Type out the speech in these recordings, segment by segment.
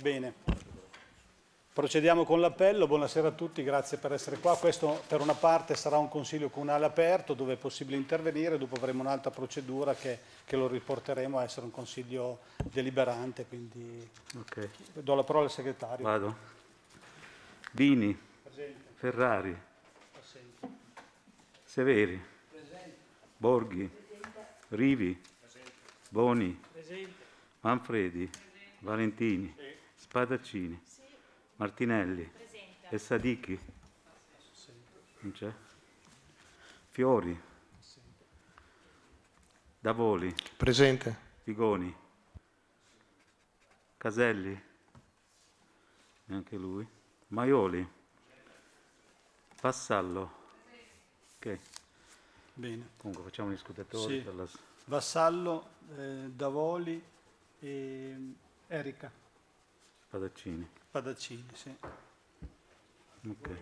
Bene, procediamo con l'appello, buonasera a tutti, grazie per essere qua. Questo per una parte sarà un consiglio comunale aperto dove è possibile intervenire, dopo avremo un'altra procedura che, che, lo riporteremo a essere un consiglio deliberante, quindi okay. do la parola al segretario. Vado. Dini, Presente. Ferrari, Presente. Severi, Presente. Borghi, Rivi, Boni, Manfredi, Valentini. Sì. Spadaccini, sì. Martinelli, Presenta. e Sadichi, non c'è? Fiori, Davoli, Presente. Figoni, Caselli, neanche lui, Maioli, Vassallo, ok. Bene. Comunque facciamo gli scutatori. Sì. La... Vassallo, eh, Davoli e Erika. Padaccini. Padaccini, sì. Okay.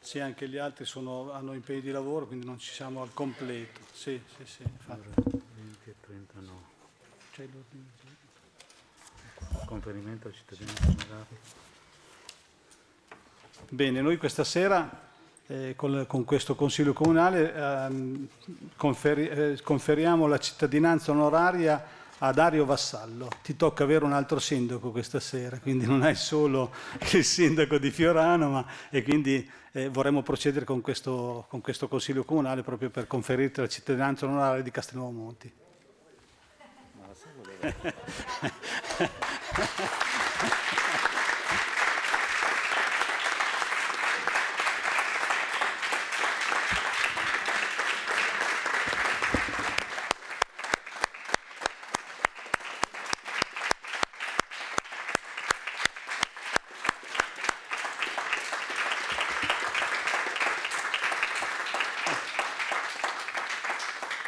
Sì, anche gli altri sono, hanno impegni di lavoro, quindi non ci siamo al completo. Sì, sì, sì. Allora, 20 e 39. C'è l'ordine del Conferimento ai cittadini onorari. Bene, noi questa sera eh, col, con questo Consiglio Comunale eh, conferi, eh, conferiamo la cittadinanza onoraria a Dario Vassallo. Ti tocca avere un altro sindaco questa sera, quindi non hai solo il sindaco di Fiorano, ma e quindi eh, vorremmo procedere con questo, con questo, Consiglio Comunale proprio per conferirti la cittadinanza onoraria di Castelnuovo Monti.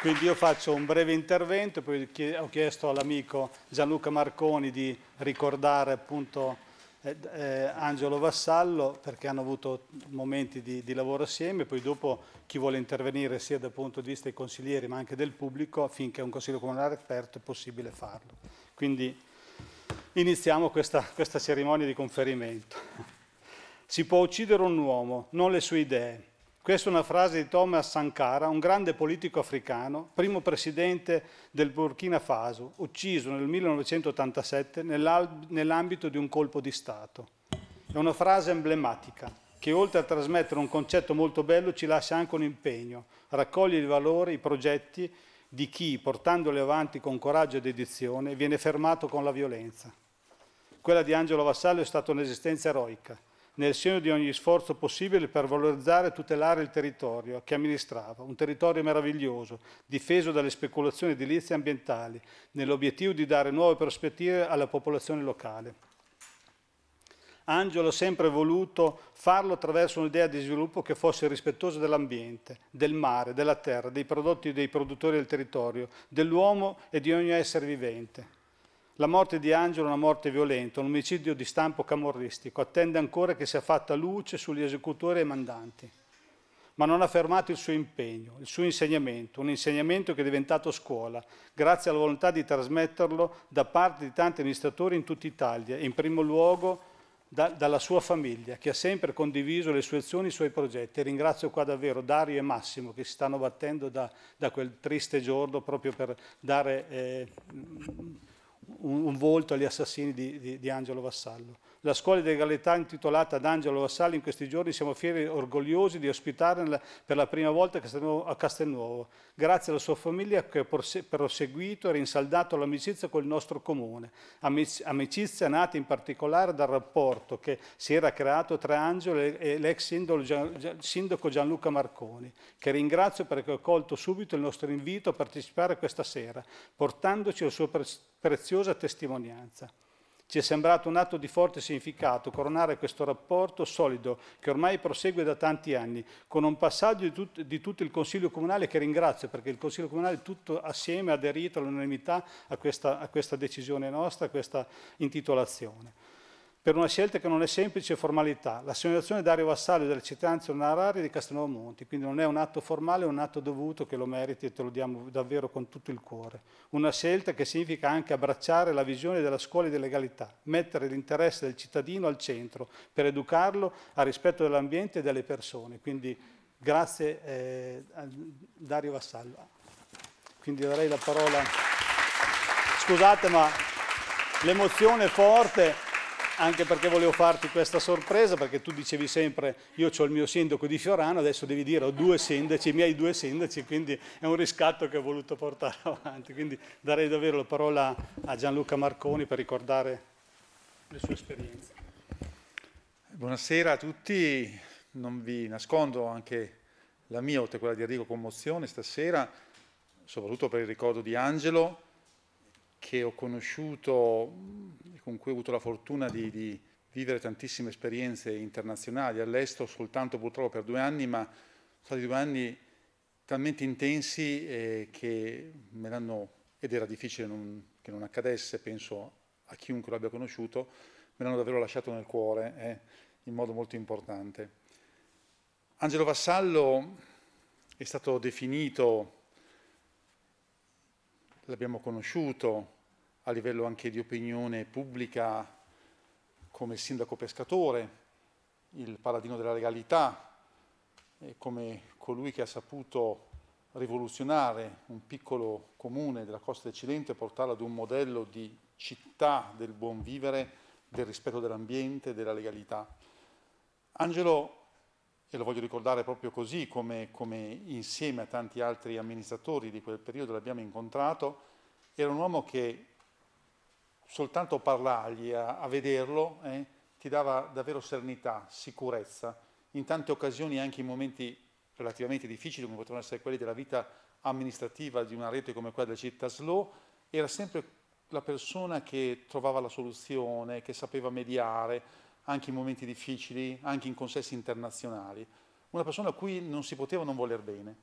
Quindi io faccio un breve intervento, poi ho chiesto all'amico Gianluca Marconi di ricordare appunto eh, eh, Angelo Vassallo perché hanno avuto momenti di, di, lavoro assieme, poi dopo chi vuole intervenire sia dal punto di vista dei consiglieri ma anche del pubblico affinché un consiglio comunale aperto è possibile farlo. Quindi iniziamo questa, questa cerimonia di conferimento. Si può uccidere un uomo, non le sue idee questa è una frase di Thomas Sankara, un grande politico africano, primo presidente del Burkina Faso, ucciso nel 1987 nell'ambito di un colpo di Stato. È una frase emblematica che oltre a trasmettere un concetto molto bello ci lascia anche un impegno, raccoglie i valori, i progetti di chi, portandoli avanti con coraggio ed edizione, viene fermato con la violenza. Quella di Angelo Vassallo è stata un'esistenza eroica, nel segno di ogni sforzo possibile per valorizzare e tutelare il territorio che amministrava, un territorio meraviglioso, difeso dalle speculazioni edilizie ambientali, nell'obiettivo di dare nuove prospettive alla popolazione locale. Angelo ha sempre voluto farlo attraverso un'idea di sviluppo che fosse rispettosa dell'ambiente, del mare, della terra, dei prodotti dei produttori del territorio, dell'uomo e di ogni essere vivente. La morte di Angelo è una morte violenta, un omicidio di stampo camorristico. Attende ancora che sia fatta luce sugli esecutori e mandanti. Ma non ha fermato il suo impegno, il suo insegnamento, un insegnamento che è diventato scuola, grazie alla volontà di trasmetterlo da parte di tanti amministratori in tutta Italia, in primo luogo da, dalla sua famiglia, che ha sempre condiviso le sue azioni, i suoi progetti. E ringrazio qua davvero Dario e Massimo che si stanno battendo da, da quel triste giorno proprio per dare... Eh, un, un volto agli assassini di, di, di Angelo Vassallo. La scuola di legalità intitolata ad Angelo Vassali in questi giorni siamo fieri e orgogliosi di ospitarla per la prima volta a Castelnuovo, grazie alla sua famiglia che ha proseguito e rinsaldato l'amicizia con il nostro comune, amicizia nata in particolare dal rapporto che si era creato tra Angelo e l'ex sindaco Gianluca Marconi, che ringrazio perché ha colto subito il nostro invito a partecipare questa sera, portandoci la sua preziosa testimonianza. Ci è sembrato un atto di forte significato coronare questo rapporto solido che ormai prosegue da tanti anni, con un passaggio di, tut di tutto il Consiglio Comunale che ringrazio perché il Consiglio Comunale tutto assieme ha aderito all'unanimità a, a questa decisione nostra, a questa intitolazione per una scelta che non è semplice formalità, l'assegnazione Dario vassallo della cittadinanza onoraria di Castelnuovo Monti, quindi non è un atto formale, è un atto dovuto che lo meriti e te lo diamo davvero con tutto il cuore. Una scelta che significa anche abbracciare la visione della scuola di legalità, mettere l'interesse del cittadino al centro per educarlo al rispetto dell'ambiente e delle persone. Quindi grazie eh, a Dario Vassallo. Quindi darei la parola... Scusate ma l'emozione è forte anche perché volevo farti questa sorpresa, perché tu dicevi sempre io ho il mio sindaco di Fiorano, adesso devi dire ho due sindaci, i miei due sindaci, quindi è un riscatto che ho voluto portare avanti. Quindi darei davvero la parola a Gianluca Marconi per ricordare le sue esperienze. Buonasera a tutti, non vi nascondo anche la mia, oltre a quella di Arrigo commozione stasera, soprattutto per il ricordo di Angelo, che ho conosciuto e mm, con cui ho avuto la fortuna di, di vivere tantissime esperienze internazionali all'estero, soltanto purtroppo per due anni, ma sono stati due anni talmente intensi eh, che me l'hanno, ed era difficile non, che non accadesse, penso a chiunque l'abbia conosciuto, me l'hanno davvero lasciato nel cuore eh, in modo molto importante. Angelo Vassallo è stato definito, l'abbiamo conosciuto, a livello anche di opinione pubblica come sindaco pescatore, il paladino della legalità, come colui che ha saputo rivoluzionare un piccolo comune della costa del e portarlo ad un modello di città del buon vivere, del rispetto dell'ambiente, della legalità. Angelo, e lo voglio ricordare proprio così, come, come insieme a tanti altri amministratori di quel periodo l'abbiamo incontrato, era un uomo che soltanto parlargli, a, a vederlo, eh, ti dava davvero serenità, sicurezza. In tante occasioni, anche in momenti relativamente difficili, come potevano essere quelli della vita amministrativa di una rete come quella della città Slow, era sempre la persona che trovava la soluzione, che sapeva mediare, anche in momenti difficili, anche in consessi internazionali. Una persona a cui non si poteva non voler bene,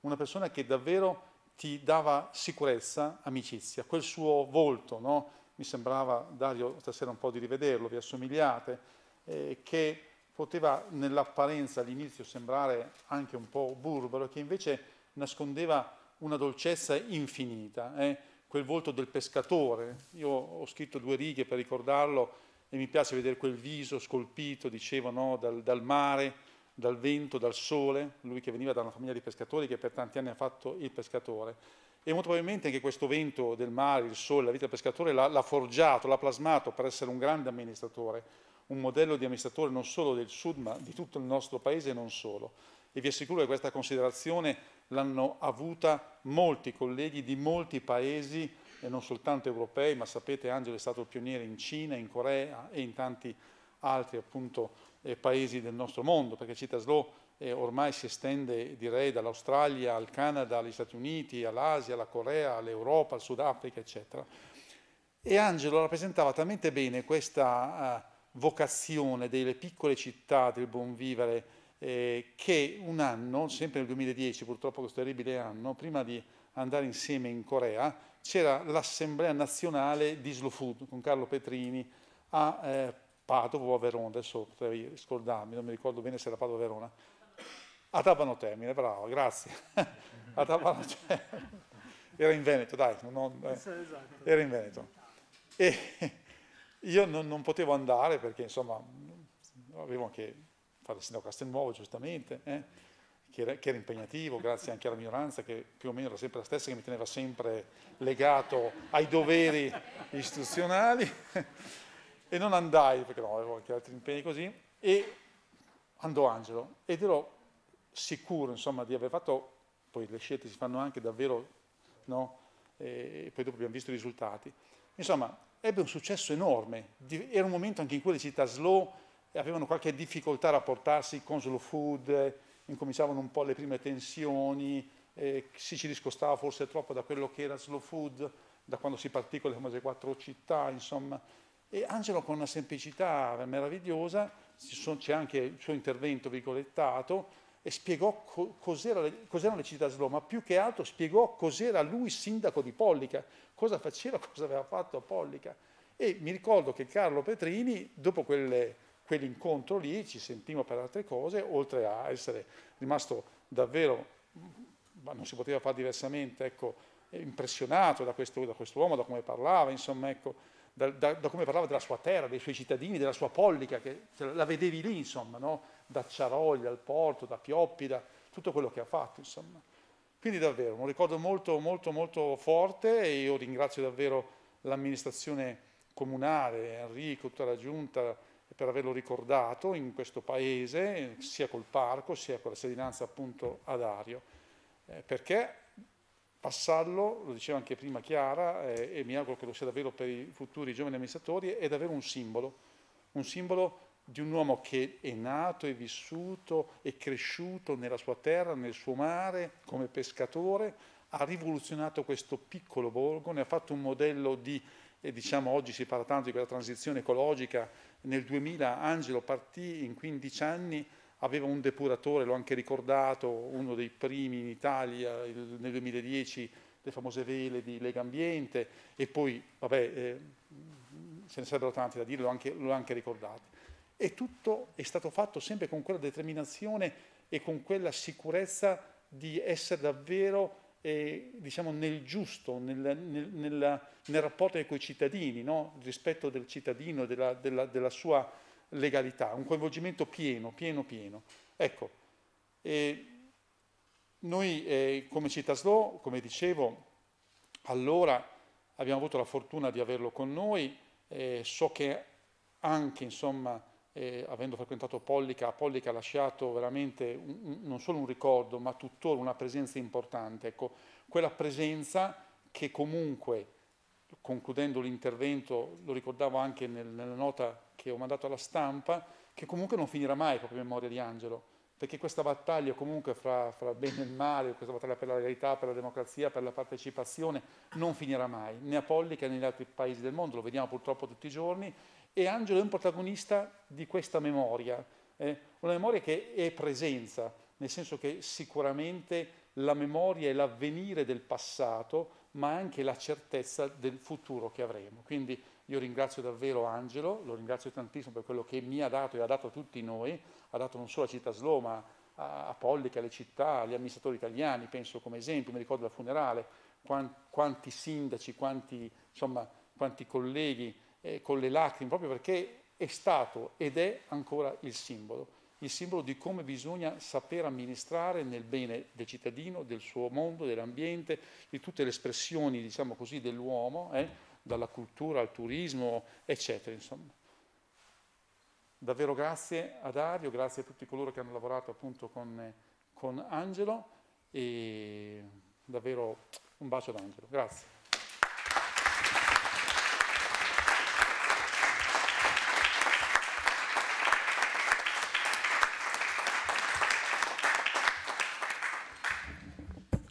una persona che davvero ti dava sicurezza, amicizia, quel suo volto, no? mi sembrava, Dario, stasera un po' di rivederlo, vi assomigliate, eh, che poteva nell'apparenza all'inizio sembrare anche un po' burbero, che invece nascondeva una dolcezza infinita, eh? quel volto del pescatore. Io ho scritto due righe per ricordarlo e mi piace vedere quel viso scolpito, dicevo, no? dal, dal mare, dal vento, dal sole, lui che veniva da una famiglia di pescatori che per tanti anni ha fatto il pescatore e molto probabilmente anche questo vento del mare, il sole, la vita del pescatore l'ha forgiato, l'ha plasmato per essere un grande amministratore, un modello di amministratore non solo del sud ma di tutto il nostro paese e non solo. E vi assicuro che questa considerazione l'hanno avuta molti colleghi di molti paesi, e non soltanto europei, ma sapete Angelo è stato pioniere in Cina, in Corea e in tanti altri appunto, eh, paesi del nostro mondo, perché Citaslo eh, ormai si estende direi dall'Australia al Canada, agli Stati Uniti, all'Asia, alla Corea, all'Europa, al Sudafrica, eccetera. E Angelo rappresentava talmente bene questa eh, vocazione delle piccole città del buon vivere eh, che un anno, sempre nel 2010, purtroppo questo terribile anno, prima di andare insieme in Corea, c'era l'assemblea nazionale di Slow Food con Carlo Petrini a eh, Padova o a Verona, adesso potrei scordarmi, non mi ricordo bene se era Padova o Verona. A Tabano Termine, bravo, grazie. A Tabano Termine. Era in Veneto, dai. Non, eh. Esatto. Era in Veneto. E io non, non, potevo andare perché, insomma, avevo anche fare il sindaco Castelnuovo, giustamente, eh, che, era, che, era, impegnativo, grazie anche alla minoranza, che più o meno era sempre la stessa, che mi teneva sempre legato ai doveri istituzionali. E non andai, perché no, avevo anche altri impegni così. E andò Angelo, ed ero sicuro insomma, di aver fatto, poi le scelte si fanno anche davvero, no? e poi dopo abbiamo visto i risultati. Insomma, ebbe un successo enorme, era un momento anche in cui le città slow avevano qualche difficoltà a rapportarsi con slow food, incominciavano un po' le prime tensioni, eh, si ci discostava forse troppo da quello che era slow food, da quando si partì con le famose quattro città, insomma. E Angelo con una semplicità meravigliosa, c'è anche il suo intervento virgolettato, e spiegò co- cos'era, cos'erano le città slow, ma più che altro spiegò cos'era lui sindaco di Pollica, cosa faceva, cosa aveva fatto a Pollica. E mi ricordo che Carlo Petrini, dopo quelle, quell'incontro lì, ci sentimmo per altre cose, oltre a essere rimasto davvero, ma non si poteva fare diversamente, ecco, impressionato da, questo, da quest'uomo, da come parlava, insomma, ecco, da, da, da, come parlava della sua terra, dei suoi cittadini, della sua pollica, che la vedevi lì, insomma, no? da Ciaroglia al Porto, da Pioppida, tutto quello che ha fatto, insomma. Quindi davvero un ricordo molto, molto, molto forte e io ringrazio davvero l'amministrazione comunale, Enrico, tutta la giunta per averlo ricordato in questo paese, sia col parco, sia con la sedinanza appunto ad Ario, eh, perché passarlo, lo diceva anche prima Chiara, eh, e mi auguro che lo sia davvero per i futuri giovani amministratori, è davvero un simbolo, un simbolo di un uomo che è nato, è vissuto, e cresciuto nella sua terra, nel suo mare, come pescatore, ha rivoluzionato questo piccolo borgo, ne ha fatto un modello di, e eh, diciamo oggi si parla tanto di quella transizione ecologica, nel 2000 Angelo partì in 15 anni, aveva un depuratore, l'ho anche ricordato, uno dei primi in Italia il, nel 2010, le famose vele di Lega Ambiente e poi, vabbè, eh, se ne sarebbero tanti da dire, l'ho anche, l'ho anche ricordato. E tutto è stato fatto sempre con quella determinazione e con quella sicurezza di essere davvero eh, diciamo, nel giusto, nel, nel, nel, nel rapporto con i cittadini, no? rispetto del cittadino, della, della, della, sua legalità, un coinvolgimento pieno, pieno, pieno. Ecco, eh, noi eh, come Citaslo, come dicevo, allora abbiamo avuto la fortuna di averlo con noi, eh, so che anche insomma, eh, avendo frequentato Pollica, a Pollica ha lasciato veramente un, non solo un ricordo, ma tuttora una presenza importante. Ecco, quella presenza che comunque, concludendo l'intervento, lo ricordavo anche nel, nella nota che ho mandato alla stampa, che comunque non finirà mai proprio in memoria di Angelo, perché questa battaglia comunque fra, fra il bene e il male, questa battaglia per la legalità, per la democrazia, per la partecipazione, non finirà mai, né a Pollica né negli altri paesi del mondo, lo vediamo purtroppo tutti i giorni e Angelo è un protagonista di questa memoria, eh, una memoria che è presenza, nel senso che sicuramente la memoria è l'avvenire del passato, ma anche la certezza del futuro che avremo. Quindi io ringrazio davvero Angelo, lo ringrazio tantissimo per quello che mi ha dato e ha dato a tutti noi, ha dato non solo a Citaslo, ma a, a Pollica, alle città, agli amministratori italiani, penso come esempio, mi ricordo il funerale, quanti, quanti sindaci, quanti, insomma, quanti colleghi eh, con le lacrime, proprio perché è stato ed è ancora il simbolo, il simbolo di come bisogna saper amministrare nel bene del cittadino, del suo mondo, dell'ambiente, di tutte le espressioni, diciamo così, dell'uomo, eh, dalla cultura al turismo, eccetera, insomma. Davvero grazie a Dario, grazie a tutti coloro che hanno lavorato appunto con, con Angelo e davvero un bacio ad Angelo. Grazie.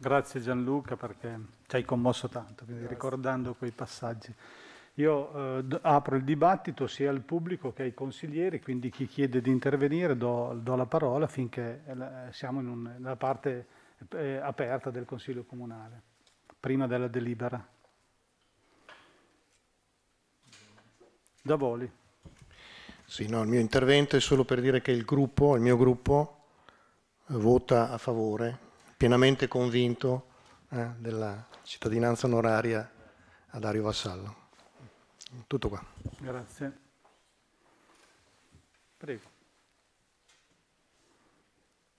Grazie Gianluca perché ci hai commosso tanto, quindi Grazie. ricordando quei passaggi. Io eh, apro il dibattito sia al pubblico che ai consiglieri, quindi chi chiede di intervenire do, do la parola finché eh, siamo in un, nella parte eh, aperta del Consiglio Comunale, prima della delibera. Davoli. Sì, no, il mio intervento è solo per dire che il, gruppo, il mio gruppo, eh, vota a favore pienamente convinto eh, della cittadinanza onoraria a Dario Vassallo. Tutto qua. Grazie. Prego.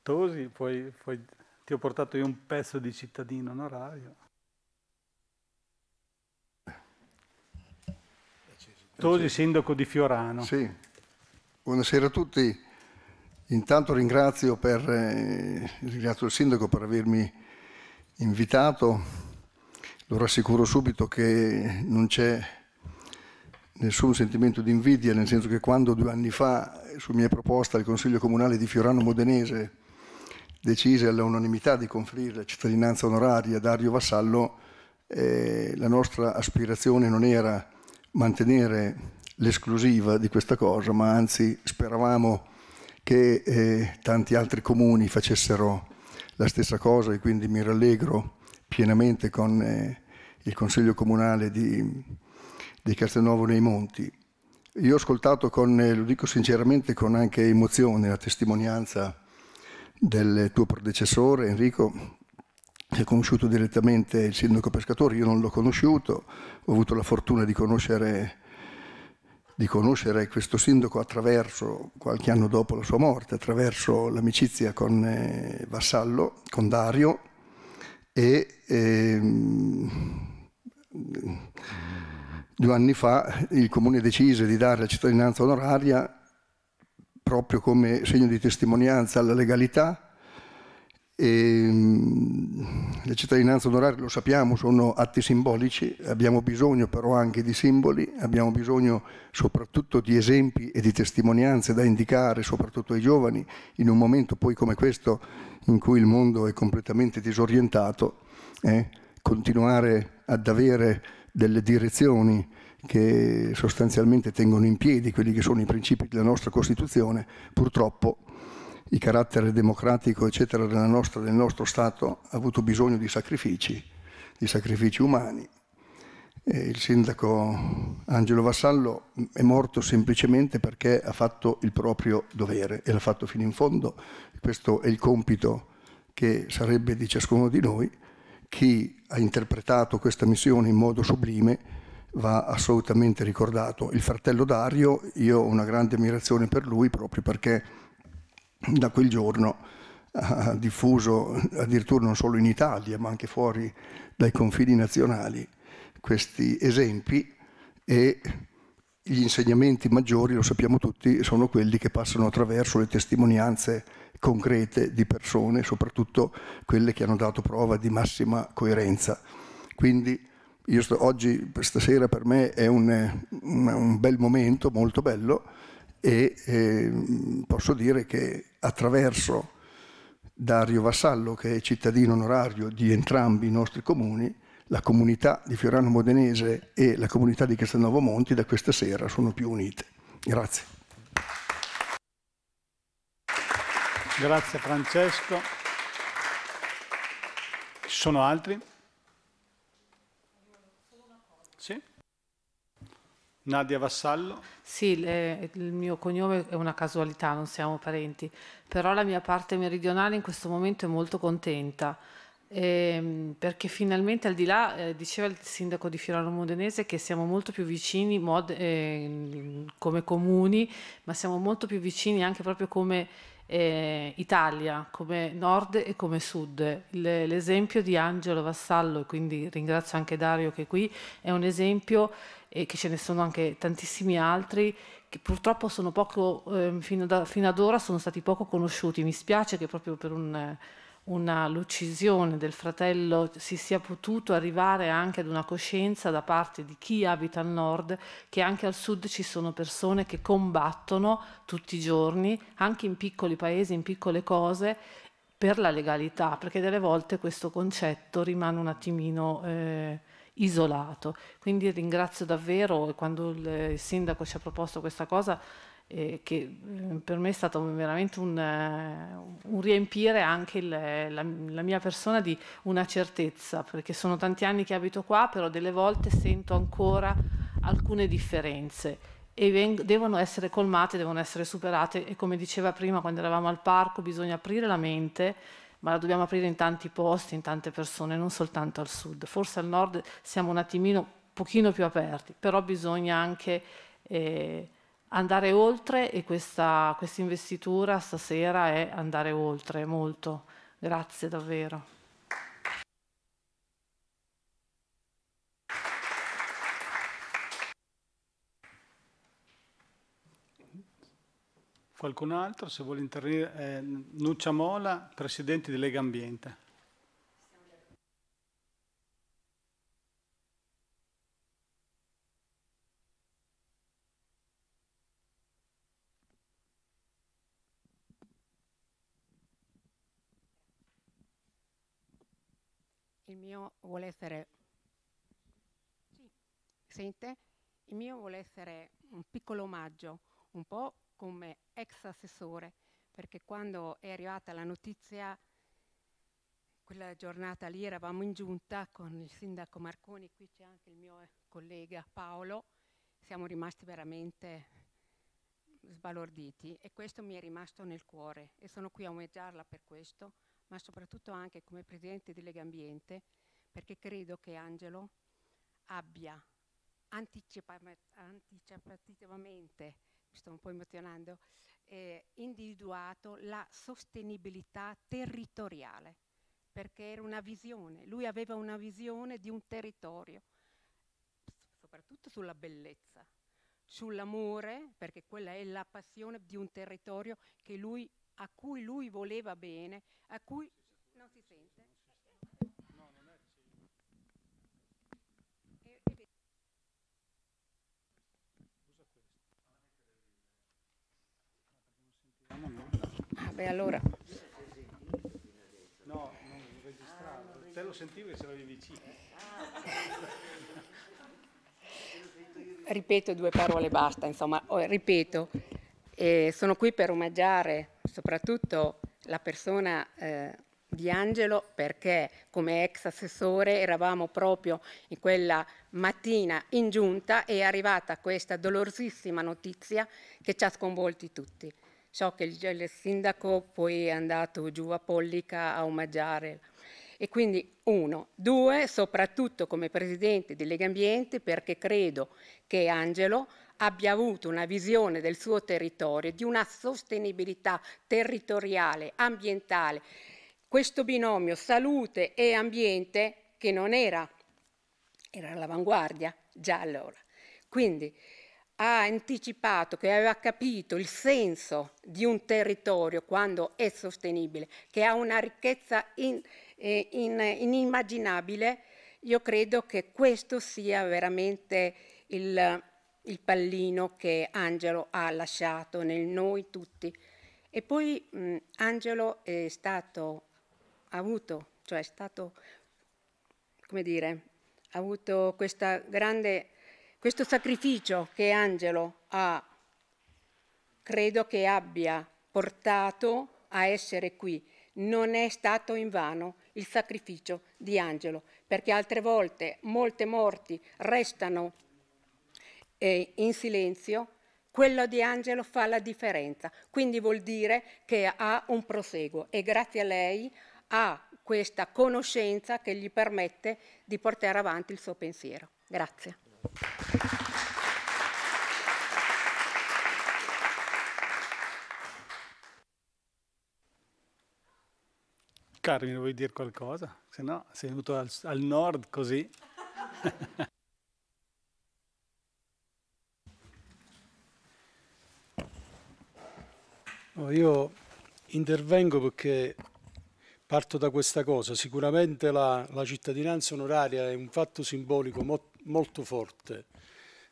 Tosi, poi, poi ti ho portato io un pezzo di cittadino onorario. Tosi, sindaco di Fiorano. Sì. Buonasera a tutti. Intanto ringrazio, per, eh, ringrazio il Sindaco per avermi invitato. Lo rassicuro subito che non c'è nessun sentimento di invidia, nel senso che quando due anni fa, su mia proposta, il Consiglio Comunale di Fiorano Modenese decise all'unanimità di conferire la cittadinanza onoraria a Dario Vassallo, eh, la nostra aspirazione non era mantenere l'esclusiva di questa cosa, ma anzi speravamo che eh, tanti altri comuni facessero la stessa cosa e quindi mi rallegro pienamente con eh, il Consiglio Comunale di, di Castelnuovo nei Monti. Io ho ascoltato con, eh, lo dico sinceramente, con anche emozione la testimonianza del tuo predecessore Enrico che ha conosciuto direttamente il sindaco Pescatore, io non l'ho conosciuto, ho avuto la fortuna di conoscere di conoscere questo sindaco attraverso, qualche anno dopo la sua morte, attraverso l'amicizia con eh, Vassallo, con Dario e ehm, due anni fa il comune decise di dare la cittadinanza onoraria proprio come segno di testimonianza alla legalità e, ehm, le cittadinanze onorarie lo sappiamo, sono atti simbolici, abbiamo bisogno però anche di simboli, abbiamo bisogno soprattutto di esempi e di testimonianze da indicare soprattutto ai giovani in un momento poi come questo in cui il mondo è completamente disorientato, eh, continuare ad avere delle direzioni che sostanzialmente tengono in piedi quelli che sono i principi della nostra Costituzione, purtroppo il carattere democratico, eccetera, nostra, del nostro Stato ha avuto bisogno di sacrifici, di sacrifici umani. E il sindaco Angelo Vassallo è morto semplicemente perché ha fatto il proprio dovere e l'ha fatto fino in fondo. Questo è il compito che sarebbe di ciascuno di noi. Chi ha interpretato questa missione in modo sublime va assolutamente ricordato. Il fratello Dario, io ho una grande ammirazione per lui proprio perché da quel giorno ha eh, diffuso addirittura non solo in Italia ma anche fuori dai confini nazionali questi esempi e gli insegnamenti maggiori, lo sappiamo tutti, sono quelli che passano attraverso le testimonianze concrete di persone, soprattutto quelle che hanno dato prova di massima coerenza. Quindi io sto, oggi, stasera per me è un, un bel momento, molto bello, e eh, posso dire che attraverso Dario Vassallo, che è cittadino onorario di entrambi i nostri comuni, la comunità di Fiorano Modenese e la comunità di Castelnuovo Monti da questa sera sono più unite. Grazie. Grazie Francesco. Ci sono altri? Nadia Vassallo? Sì, le, il mio cognome è una casualità, non siamo parenti, però la mia parte meridionale in questo momento è molto contenta. Eh, perché finalmente al di là eh, diceva il sindaco di Fiorano Modenese che siamo molto più vicini mod, eh, come comuni ma siamo molto più vicini anche proprio come eh, Italia, come nord e come sud. l'esempio di Angelo Vassallo, e quindi ringrazio anche Dario che è qui, è un esempio e che ce ne sono anche tantissimi altri che purtroppo sono poco, eh, fino, da, fino, ad ora sono stati poco conosciuti. Mi spiace che proprio per un... Eh, una lucisione del fratello si sia potuto arrivare anche ad una coscienza da parte di chi abita al nord che anche al sud ci sono persone che combattono tutti i giorni, anche in piccoli paesi, in piccole cose, per la legalità, perché delle volte questo concetto rimane un attimino... Eh, isolato. Quindi ringrazio davvero quando il sindaco ci ha proposto questa cosa eh, che per me è stato veramente un, eh, un riempire anche il, la, la, mia persona di una certezza, perché sono tanti anni che abito qua, però delle volte sento ancora alcune differenze e devono essere colmate, devono essere superate e come diceva prima quando eravamo al parco bisogna aprire la mente ma la dobbiamo aprire in tanti posti, in tante persone, non soltanto al sud. Forse al nord siamo un attimino, un pochino più aperti, però bisogna anche eh, andare oltre e questa investitura stasera è andare oltre molto. Grazie davvero. Qualcun altro, se vuole intervenire, eh, Nuccia Mola, Presidente di Lega Ambiente. vuole essere, sì, sente, il mio vuole essere un piccolo omaggio, un po' come ex assessore, perché quando è arrivata la notizia, quella giornata lì eravamo in giunta con il sindaco Marconi, qui c'è anche il mio eh, collega Paolo, siamo rimasti veramente sbalorditi e questo mi è rimasto nel cuore e sono qui a omeggiarla per questo, ma soprattutto anche come Presidente di Lega Ambiente perché credo che Angelo abbia anticipativamente, mi sto un po' emozionando, eh, individuato la sostenibilità territoriale, perché era una visione, lui aveva una visione di un territorio, soprattutto sulla bellezza, sull'amore, perché quella è la passione di un territorio lui, a cui lui voleva bene, a cui Beh, allora. No, non registravo. Te lo sentivo che c'eravi vicino. ripeto due parole basta, insomma, oh, ripeto, eh, sono qui per omaggiare soprattutto la persona eh, di Angelo perché come ex assessore eravamo proprio in quella mattina in giunta e è arrivata questa dolorosissima notizia che ci ha sconvolti tutti. So che il, il sindaco poi è andato giù a Pollica a omaggiare. E quindi uno, due, soprattutto come presidente di Lega Ambiente perché credo che Angelo abbia avuto una visione del suo territorio, di una sostenibilità territoriale, ambientale. Questo binomio salute e ambiente che non era, era all'avanguardia già allora. Quindi ha anticipato che aveva capito il senso di un territorio quando è sostenibile, che ha una ricchezza in, in, eh, in, inimmaginabile, io credo che questo sia veramente il, il pallino che Angelo ha lasciato nel noi tutti. E poi mh, mm, Angelo è stato ha avuto, cioè è stato, come dire, ha avuto questa grande questo sacrificio che Angelo ha, credo che abbia portato a essere qui. Non è stato in vano il sacrificio di Angelo, perché altre volte molte morti restano eh, in silenzio. Quello di Angelo fa la differenza, quindi vuol dire che ha un proseguo e grazie a lei ha questa conoscenza che gli permette di portare avanti il suo pensiero. Grazie. Carmine, vuoi dire qualcosa? Se no, sei venuto al, al nord così. no, io intervengo perché parto da questa cosa. Sicuramente la, la cittadinanza onoraria è un fatto simbolico mo, molto forte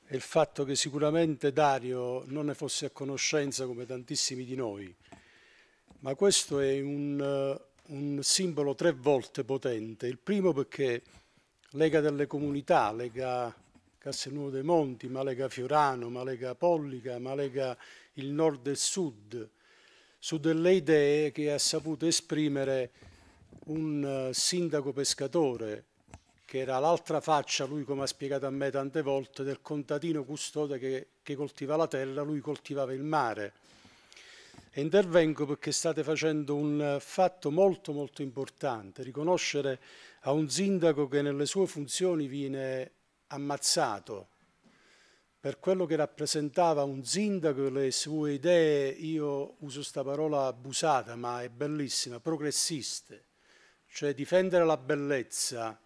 e il fatto che sicuramente Dario non ne fosse a conoscenza come tantissimi di noi, ma questo è un un simbolo tre volte potente. Il primo perché lega delle comunità, lega Castelnuovo dei Monti, ma lega Fiorano, ma lega Pollica, ma lega il nord e il sud, su delle idee che ha saputo esprimere un eh, sindaco pescatore, che era l'altra faccia, lui come ha spiegato a me tante volte, del contadino custode che, che coltiva la terra, lui coltivava il mare e intervengo perché state facendo un eh, fatto molto molto importante, riconoscere a un sindaco che nelle sue funzioni viene ammazzato. Per quello che rappresentava un sindaco e le sue idee, io uso questa parola abusata ma è bellissima, progressiste, cioè difendere la bellezza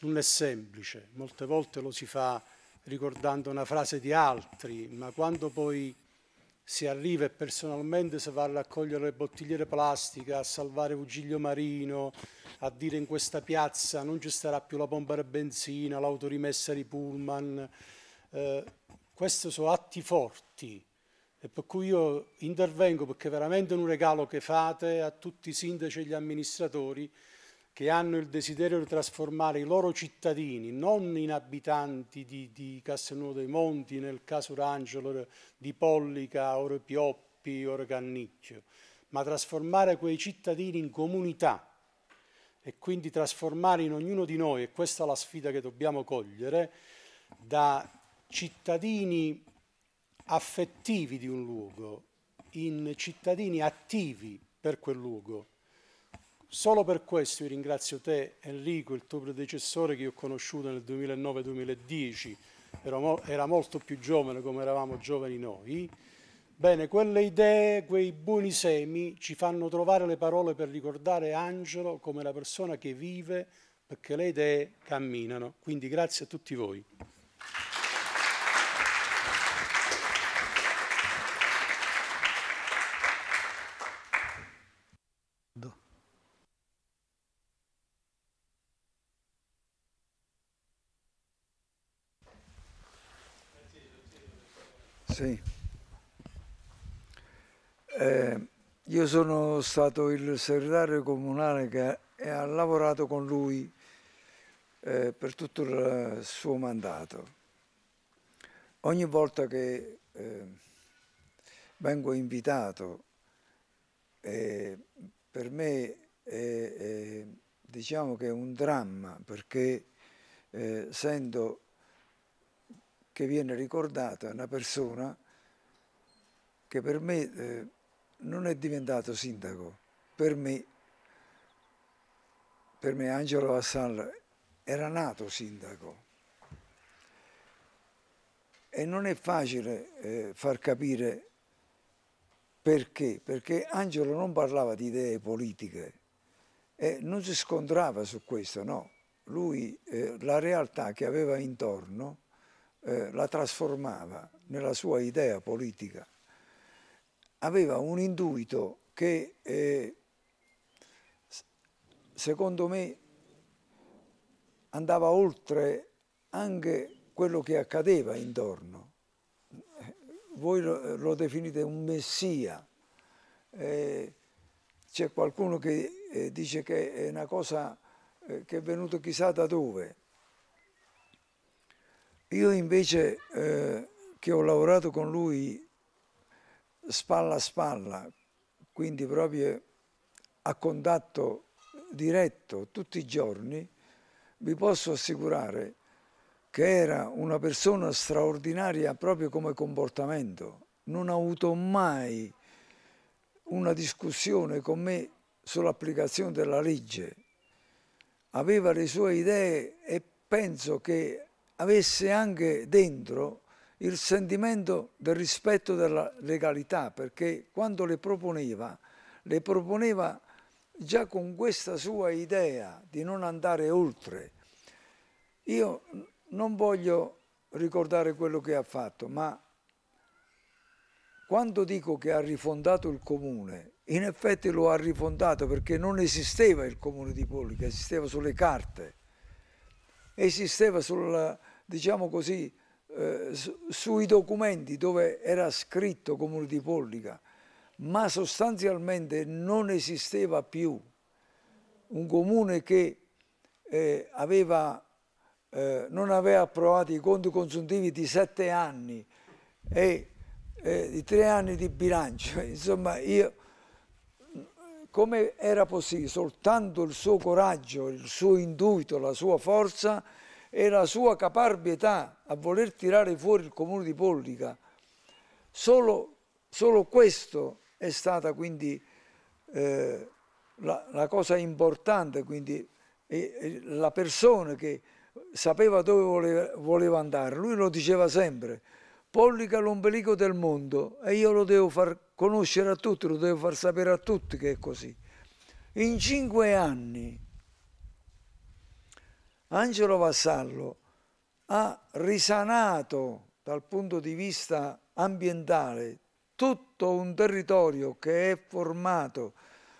non è semplice, molte volte lo si fa ricordando una frase di altri, ma quando poi si arriva e personalmente si va a raccogliere le bottigliere plastiche, a salvare Ugiglio Marino, a dire in questa piazza non ci starà più la bomba di benzina, l'autorimessa di Pullman. Eh, questi sono atti forti e per cui io intervengo perché è veramente un regalo che fate a tutti i sindaci e gli amministratori che hanno il desiderio di trasformare i loro cittadini non in abitanti di, di Castelnuovo dei Monti, nel Casurangelo, di Pollica, o Pioppi, o Cannicchio, ma trasformare quei cittadini in comunità e quindi trasformare in ognuno di noi, e questa è la sfida che dobbiamo cogliere, da cittadini affettivi di un luogo in cittadini attivi per quel luogo Solo per questo io ringrazio te, Enrico, il tuo predecessore che io ho conosciuto nel 2009-2010, era molto più giovane come eravamo giovani noi. Bene, quelle idee, quei buoni semi ci fanno trovare le parole per ricordare Angelo come la persona che vive perché le idee camminano. Quindi grazie a tutti voi. Sì. Eh, io sono stato il segretario comunale che ha, ha lavorato con lui eh, per tutto il suo mandato. Ogni volta che eh, vengo invitato, eh, per me è, è, diciamo che è un dramma perché essendo eh, che viene ricordata una persona che per me eh, non è diventato sindaco, per me, per me Angelo Vassal era nato sindaco. E non è facile eh, far capire perché, perché Angelo non parlava di idee politiche e non si scontrava su questo, no. Lui eh, la realtà che aveva intorno eh, la trasformava nella sua idea politica, aveva un intuito che eh, secondo me andava oltre anche quello che accadeva intorno. Eh, voi lo, eh, lo definite un messia. Eh, c'è qualcuno che eh, dice che è una cosa eh, che è venuta chissà da dove. Io invece eh, che ho lavorato con lui spalla a spalla, quindi proprio a contatto diretto tutti i giorni, vi posso assicurare che era una persona straordinaria proprio come comportamento. Non ha avuto mai una discussione con me sull'applicazione della legge. Aveva le sue idee e penso che avesse anche dentro il sentimento del rispetto della legalità, perché quando le proponeva, le proponeva già con questa sua idea di non andare oltre. Io non voglio ricordare quello che ha fatto, ma quando dico che ha rifondato il comune, in effetti lo ha rifondato perché non esisteva il comune di Pollica, esisteva sulle carte esisteva sul, diciamo così, eh, su, sui documenti dove era scritto comune di Pollica, ma sostanzialmente non esisteva più un comune che eh, aveva, eh, non aveva approvato i conti consuntivi di sette anni e eh, di tre anni di bilancio. Insomma, io come era possibile? Soltanto il suo coraggio, il suo intuito, la sua forza e la sua caparbietà a voler tirare fuori il comune di Pollica. Solo, solo questo è stata quindi eh, la, la, cosa importante, quindi e, e la persona che sapeva dove voleva, voleva andare, lui lo diceva sempre, pollica l'ombelico del mondo e io lo devo far conoscere a tutti, lo devo far sapere a tutti che è così. In cinque anni Angelo Vassallo ha risanato dal punto di vista ambientale tutto un territorio che è formato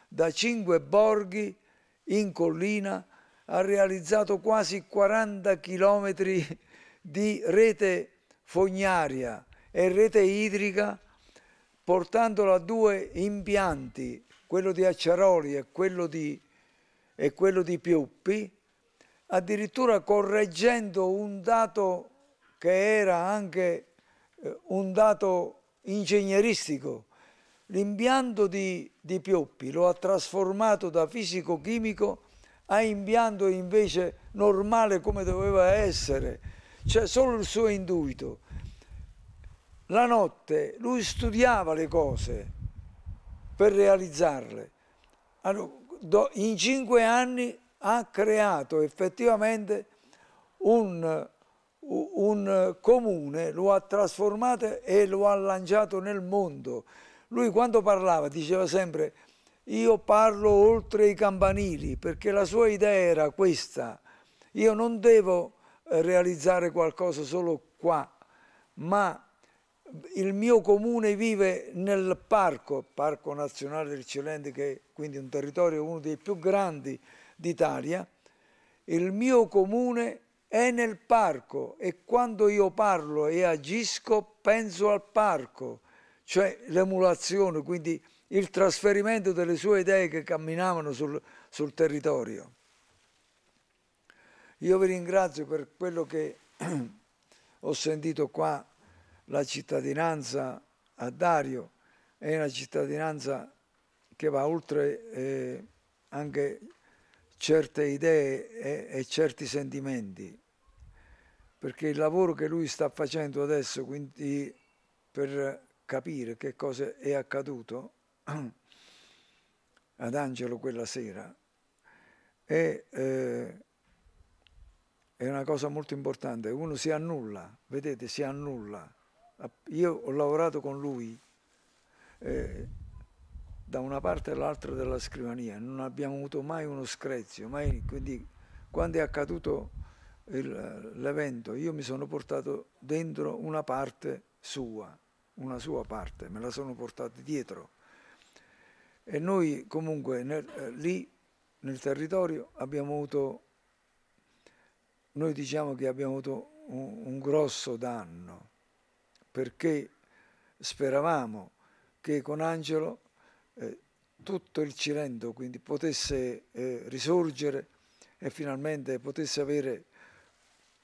da cinque borghi in collina, ha realizzato quasi 40 chilometri di rete fognaria e rete idrica portandola a due impianti, quello di Acciaroli e quello di, e quello di Piuppi, addirittura correggendo un dato che era anche eh, un dato ingegneristico. L'impianto di, di Pioppi lo ha trasformato da fisico-chimico a impianto invece normale come doveva essere, c'è solo il suo intuito. La notte lui studiava le cose per realizzarle. In cinque anni ha creato effettivamente un, un comune, lo ha trasformato e lo ha lanciato nel mondo. Lui quando parlava diceva sempre io parlo oltre i campanili perché la sua idea era questa, io non devo realizzare qualcosa solo qua, ma il mio comune vive nel parco, Parco Nazionale del Cilente, che è quindi un territorio uno dei più grandi d'Italia, il mio comune è nel parco e quando io parlo e agisco penso al parco, cioè l'emulazione, quindi il trasferimento delle sue idee che camminavano sul, sul territorio. Io vi ringrazio per quello che ho sentito qua, la cittadinanza a Dario, è una cittadinanza che va oltre eh, anche certe idee e, e, certi sentimenti, perché il lavoro che lui sta facendo adesso, quindi per capire che cosa è accaduto ad Angelo quella sera, è... Eh, è una cosa molto importante, uno si annulla, vedete, si annulla. Io ho lavorato con lui eh, da una parte all'altra della scrivania, non abbiamo avuto mai uno screzio, mai, quindi quando è accaduto l'evento io mi sono portato dentro una parte sua, una sua parte, me la sono portata dietro. E noi comunque nel, lì nel territorio abbiamo avuto noi diciamo che abbiamo avuto un, un grosso danno perché speravamo che con Angelo eh, tutto il Cilento quindi potesse eh, risorgere e finalmente potesse avere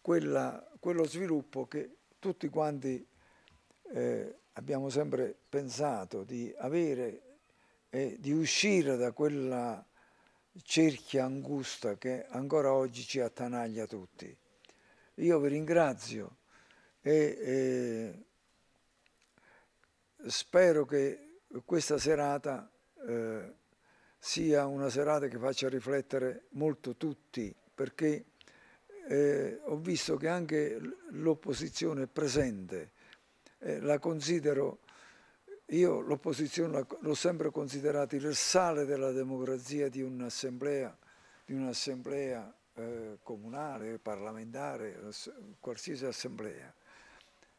quella, quello sviluppo che tutti quanti eh, abbiamo sempre pensato di avere e di uscire da quella cerchia angusta che ancora oggi ci attanaglia tutti. Io vi ringrazio e, e spero che questa serata eh, sia una serata che faccia riflettere molto tutti, perché eh, ho visto che anche l'opposizione è presente, eh, la considero io l'opposizione l'ho sempre considerato il sale della democrazia di un'assemblea, di eh, comunale, parlamentare, qualsiasi assemblea.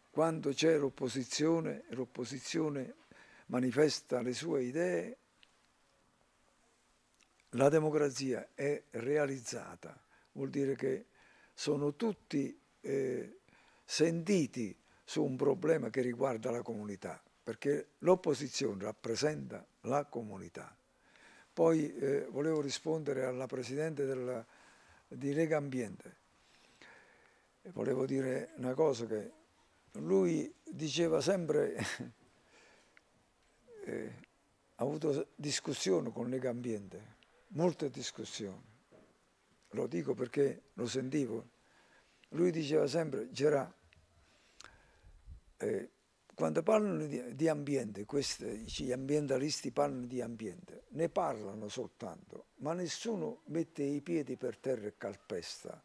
Quando c'è l'opposizione, l'opposizione manifesta le sue idee, la democrazia è realizzata, vuol dire che sono tutti eh, sentiti su un problema che riguarda la comunità perché l'opposizione rappresenta la comunità. Poi eh, volevo rispondere alla Presidente del, di Lega Ambiente. E volevo dire una cosa che lui diceva sempre, eh, ha avuto discussioni con Lega Ambiente, molte discussioni. Lo dico perché lo sentivo. Lui diceva sempre, Gerà, eh, quando parlano di, di ambiente, questi, gli ambientalisti parlano di ambiente, ne parlano soltanto, ma nessuno mette i piedi per terra e calpesta,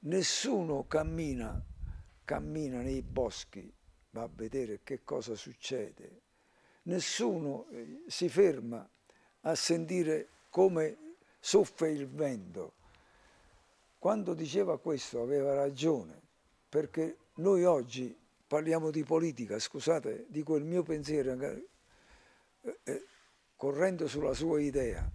nessuno cammina, cammina nei boschi, va a vedere che cosa succede, nessuno eh, si ferma a sentire come soffia il vento. Quando diceva questo aveva ragione, perché noi oggi parliamo di politica, scusate, dico il mio pensiero, eh, eh, correndo sulla sua idea,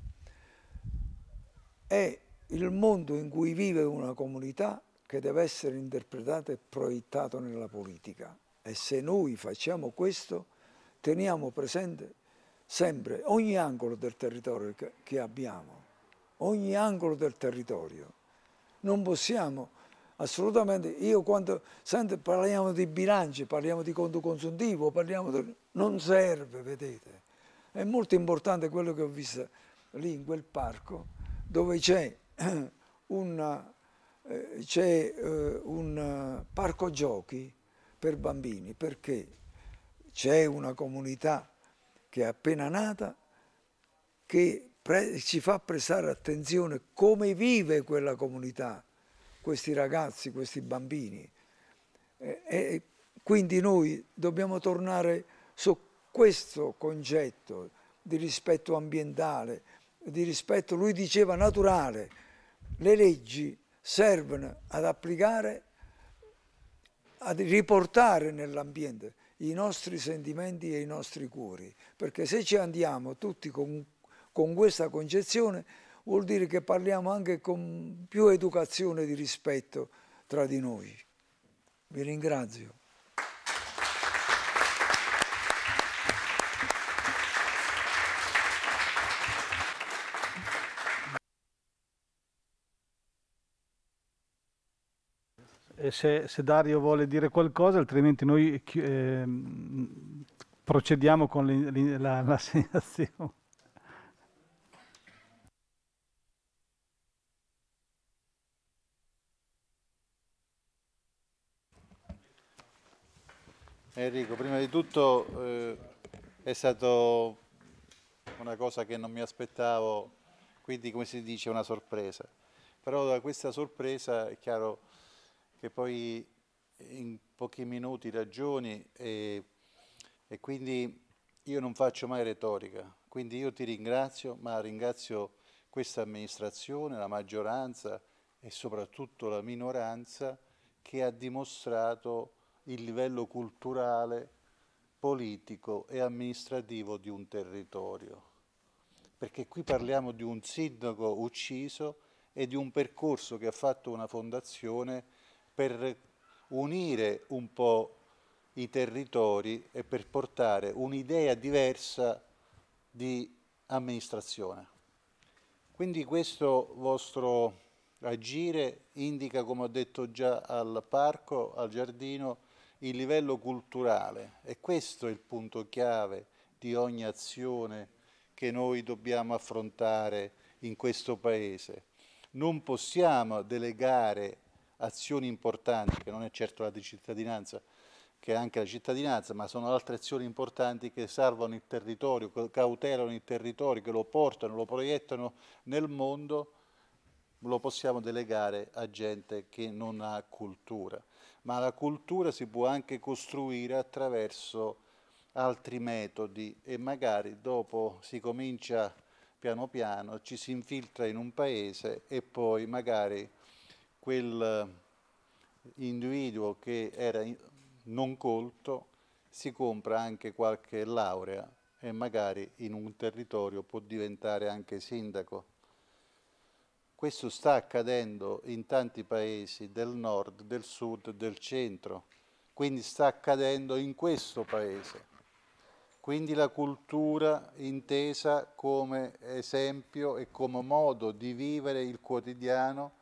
è il mondo in cui vive una comunità che deve essere interpretato e proiettato nella politica. E se noi facciamo questo, teniamo presente sempre ogni angolo del territorio che, abbiamo, ogni angolo del territorio. Non possiamo assolutamente. Io quando sento, parliamo di bilanci, parliamo di conto consuntivo, parliamo di... non serve, vedete. È molto importante quello che ho visto lì in quel parco dove c'è un, eh, eh, un parco giochi per bambini perché c'è una comunità che è appena nata che ci fa prestare attenzione come vive quella comunità questi ragazzi, questi bambini. E, e quindi noi dobbiamo tornare su questo concetto di rispetto ambientale, di rispetto, lui diceva, naturale. Le leggi servono ad applicare, a riportare nell'ambiente i nostri sentimenti e i nostri cuori, perché se ci andiamo tutti con, con questa concezione vuol dire che parliamo anche con più educazione di rispetto tra di noi. Vi ringrazio. Se, se, Dario vuole dire qualcosa, altrimenti noi eh, procediamo con l'assegnazione. innanzitutto eh, è stata una cosa che non mi aspettavo, quindi come si dice una sorpresa. Però da questa sorpresa è chiaro che poi in pochi minuti ragioni e, e quindi io non faccio mai retorica. Quindi io ti ringrazio, ma ringrazio questa amministrazione, la maggioranza e soprattutto la minoranza che ha dimostrato il livello culturale politico e amministrativo di un territorio. Perché qui parliamo di un sindaco ucciso e di un percorso che ha fatto una fondazione per unire un po' i territori e per portare un'idea diversa di amministrazione. Quindi questo vostro agire indica, come ho detto già, al parco, al giardino, il livello culturale e questo è il punto chiave di ogni azione che noi dobbiamo affrontare in questo Paese. Non possiamo delegare azioni importanti, che non è certo la di cittadinanza, che è anche la cittadinanza, ma sono altre azioni importanti che salvano il territorio, che cautelano il territorio, che lo portano, lo proiettano nel mondo, lo possiamo delegare a gente che non ha cultura ma la cultura si può anche costruire attraverso altri metodi e magari dopo si comincia piano piano, ci si infiltra in un paese e poi magari quel individuo che era non colto si compra anche qualche laurea e magari in un territorio può diventare anche sindaco questo sta accadendo in tanti paesi del nord, del sud, del centro, quindi sta accadendo in questo paese. Quindi la cultura intesa come esempio e come modo di vivere il quotidiano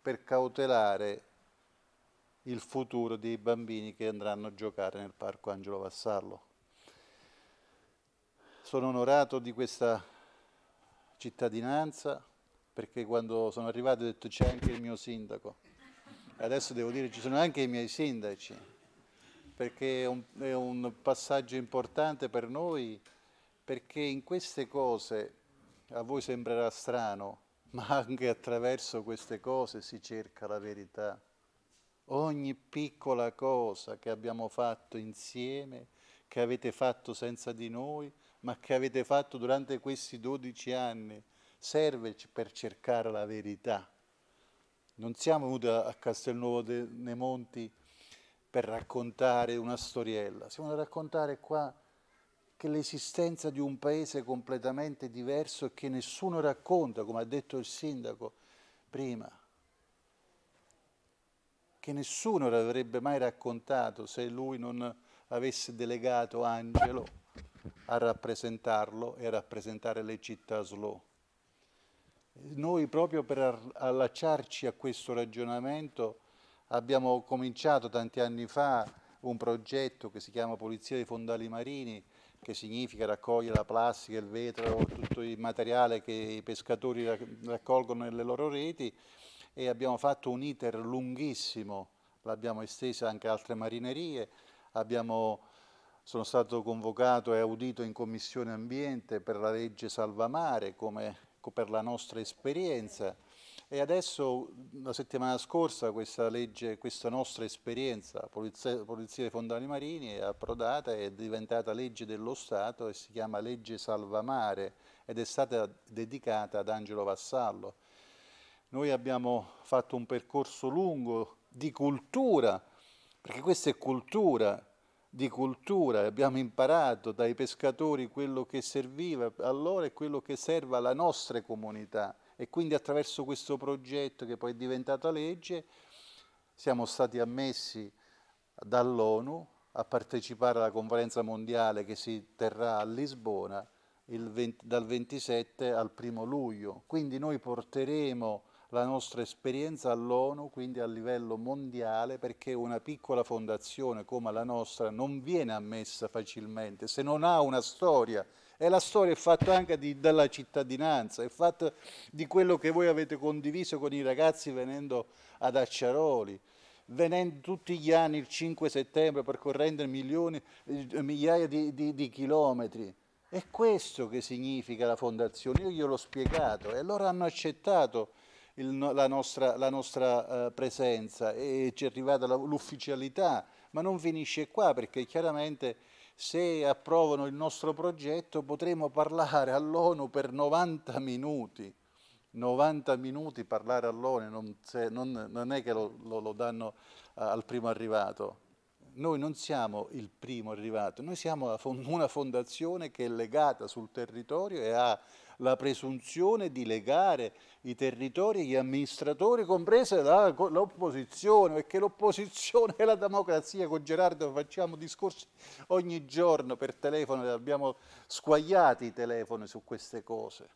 per cautelare il futuro dei bambini che andranno a giocare nel parco Angelo Vassallo. Sono onorato di questa cittadinanza, perché quando sono arrivato ho detto c'è anche il mio sindaco. Adesso devo dire ci sono anche i miei sindaci, perché è un, è un passaggio importante per noi, perché in queste cose, a voi sembrerà strano, ma anche attraverso queste cose si cerca la verità. Ogni piccola cosa che abbiamo fatto insieme, che avete fatto senza di noi, ma che avete fatto durante questi 12 anni, serve per cercare la verità. Non siamo venuti a Castelnuovo nei Monti per raccontare una storiella, siamo venuti a raccontare qua che l'esistenza di un paese completamente diverso e che nessuno racconta, come ha detto il sindaco prima, che nessuno l'avrebbe mai raccontato se lui non avesse delegato Angelo a rappresentarlo e a rappresentare le città slow. Noi proprio per allacciarci a questo ragionamento abbiamo cominciato tanti anni fa un progetto che si chiama Polizia dei fondali marini, che significa raccogliere la plastica, il vetro, tutto il materiale che i pescatori raccolgono nelle loro reti e abbiamo fatto un iter lunghissimo, l'abbiamo esteso anche a altre marinerie, abbiamo, sono stato convocato e audito in Commissione Ambiente per la legge Salvamare come Ecco, per la nostra esperienza e adesso la settimana scorsa questa legge, questa nostra esperienza, Polizia, Polizia dei Fondali Marini, è approdata e è diventata legge dello Stato e si chiama legge Salvamare ed è stata dedicata ad Angelo Vassallo. Noi abbiamo fatto un percorso lungo di cultura, perché questa è cultura, di cultura, abbiamo imparato dai pescatori quello che serviva allora e quello che serve alla nostra comunità e quindi attraverso questo progetto che poi è diventata legge siamo stati ammessi dall'ONU a partecipare alla conferenza mondiale che si terrà a Lisbona 20, dal 27 al 1 luglio. Quindi noi porteremo la nostra esperienza all'ONU, quindi a livello mondiale, perché una piccola fondazione come la nostra non viene ammessa facilmente se non ha una storia. E la storia è fatta anche di, dalla cittadinanza, è fatta di quello che voi avete condiviso con i ragazzi venendo ad Acciaroli, venendo tutti gli anni il 5 settembre, percorrendo milioni, eh, migliaia di, di, di chilometri. È questo che significa la fondazione, io gliel'ho spiegato e loro hanno accettato il, la nostra, la nostra eh, presenza e ci è arrivata l'ufficialità, ma non finisce qua perché chiaramente se approvano il nostro progetto potremo parlare all'ONU per 90 minuti. 90 minuti parlare all'ONU, non, non, non, è che lo, lo, lo danno eh, al primo arrivato noi non siamo il primo arrivato, noi siamo una fondazione che è legata sul territorio e ha la presunzione di legare i territori, gli amministratori, compresa l'opposizione, perché l'opposizione è la democrazia. Con Gerardo facciamo discorsi ogni giorno per telefono, abbiamo squagliati i telefoni su queste cose.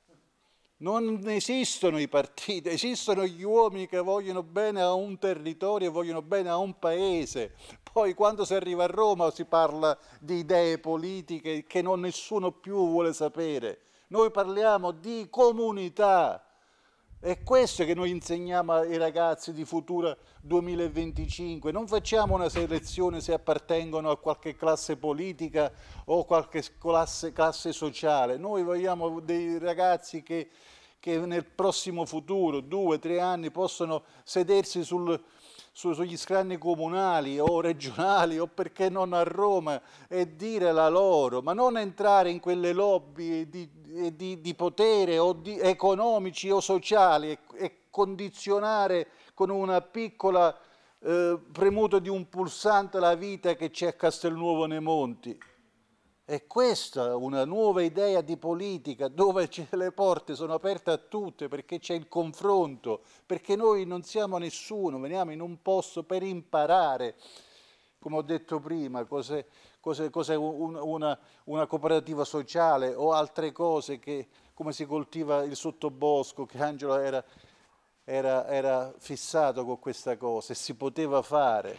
Non esistono i partiti, esistono gli uomini che vogliono bene a un territorio, vogliono bene a un paese. Poi quando si arriva a Roma si parla di idee politiche che non nessuno più vuole sapere. Noi parliamo di comunità, è questo che noi insegniamo ai ragazzi di Futura 2025. Non facciamo una selezione se appartengono a qualche classe politica o qualche classe, classe sociale. Noi vogliamo dei ragazzi che, che nel prossimo futuro, due, tre anni, possono sedersi sul, su, sugli scranni comunali o regionali o perché non a Roma e dire la loro, ma non entrare in quelle lobby di eh, di, di potere o di, economici o sociali e, e condizionare con una piccola eh, premuta di un pulsante la vita che c'è a Castelnuovo nei Monti. È questa una nuova idea di politica dove le porte sono aperte a tutte perché c'è il confronto, perché noi non siamo nessuno, veniamo in un posto per imparare, come ho detto prima, cos'è cos'è, cos'è un, una, una, cooperativa sociale o altre cose, che, come si coltiva il sottobosco, che Angelo era, era, era fissato con questa cosa e si poteva fare.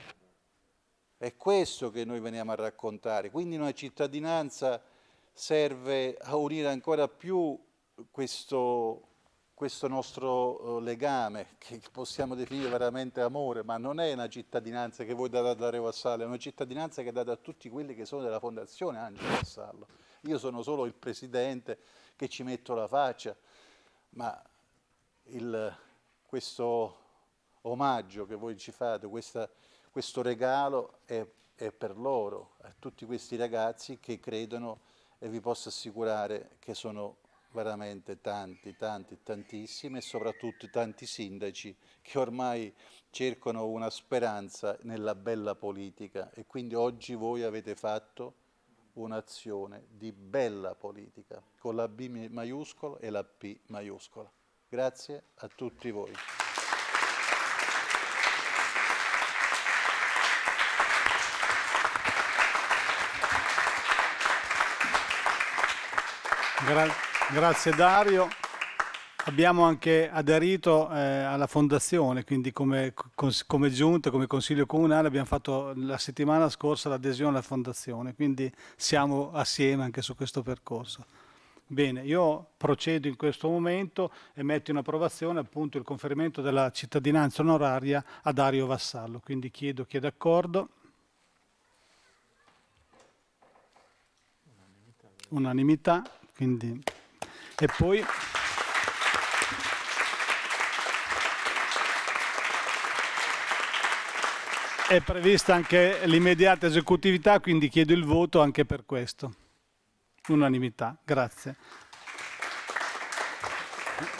È questo che noi veniamo a raccontare, quindi una cittadinanza serve a unire ancora più questo questo nostro eh, legame, che possiamo definire veramente amore, ma non è una cittadinanza che voi date a Dario Vassallo, è una cittadinanza che è data a tutti quelli che sono della Fondazione Angelo Vassallo. Io sono solo il presidente che ci metto la faccia, ma il, questo omaggio che voi ci fate, questa, questo regalo è, è per loro, a tutti questi ragazzi che credono e vi posso assicurare che sono veramente tanti, tanti, tantissimi e soprattutto tanti sindaci che ormai cercano una speranza nella bella politica e quindi oggi voi avete fatto un'azione di bella politica con la B maiuscola e la P maiuscola. Grazie a tutti voi. Grazie. Grazie Dario. Abbiamo anche aderito eh, alla fondazione, quindi come, cons, come, giunta, come consiglio comunale abbiamo fatto la settimana scorsa l'adesione alla fondazione, quindi siamo assieme anche su questo percorso. Bene, io procedo in questo momento e metto in approvazione appunto il conferimento della cittadinanza onoraria a Dario Vassallo, quindi chiedo chi è d'accordo. Unanimità, quindi e poi... È prevista anche l'immediata esecutività, quindi chiedo il voto anche per questo. Unanimità, grazie.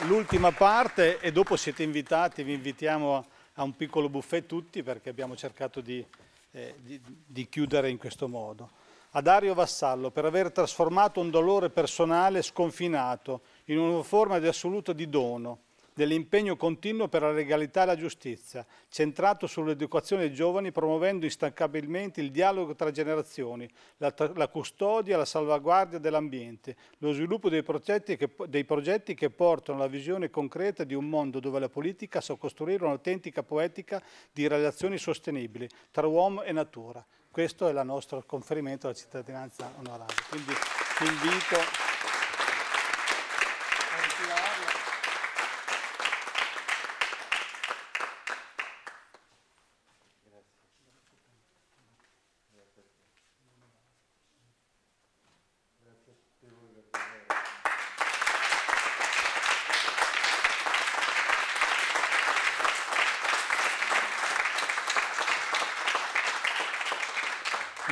L'ultima parte e dopo siete invitati, vi invitiamo a un piccolo buffet tutti perché abbiamo cercato di, eh, di, di chiudere in questo modo a Dario Vassallo per aver trasformato un dolore personale sconfinato in una forma di assoluto di dono, dell'impegno continuo per la legalità e la giustizia, centrato sull'educazione dei giovani, promuovendo instancabilmente il dialogo tra generazioni, la, la custodia e la salvaguardia dell'ambiente, lo sviluppo dei progetti, che, dei progetti che portano alla visione concreta di un mondo dove la politica sa costruire un'autentica poetica di relazioni sostenibili tra uomo e natura. Questo è il nostro conferimento alla cittadinanza onoraria. Quindi ti invito...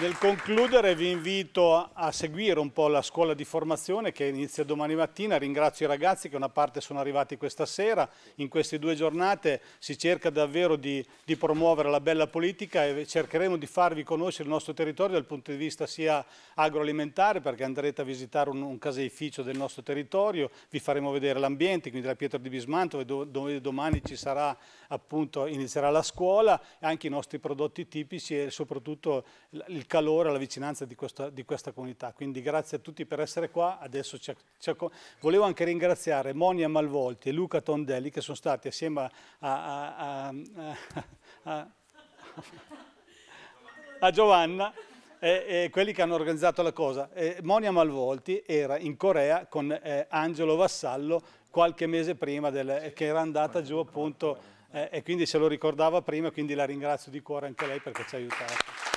Nel concludere vi invito a seguire un po' la scuola di formazione che inizia domani mattina, ringrazio i ragazzi che una parte sono arrivati questa sera, in queste due giornate si cerca davvero di, di promuovere la bella politica e cercheremo di farvi conoscere il nostro territorio dal punto di vista sia agroalimentare perché andrete a visitare un, un caseificio del nostro territorio, vi faremo vedere l'ambiente, quindi la pietra di Bismanto dove domani ci sarà appunto inizierà la scuola, e anche i nostri prodotti tipici e soprattutto il calore, la vicinanza di questa, di questa comunità. Quindi grazie a tutti per essere qua. Adesso ci, ci, volevo anche ringraziare Monia Malvolti e Luca Tondelli che sono stati assieme a, a, a, a Giovanna eh, eh, quelli che hanno organizzato la cosa. Eh, Monia Malvolti era in Corea con eh, Angelo Vassallo qualche mese prima del, che era andata giù appunto eh, e quindi se lo ricordava prima, quindi la ringrazio di cuore anche lei perché ci ha aiutato.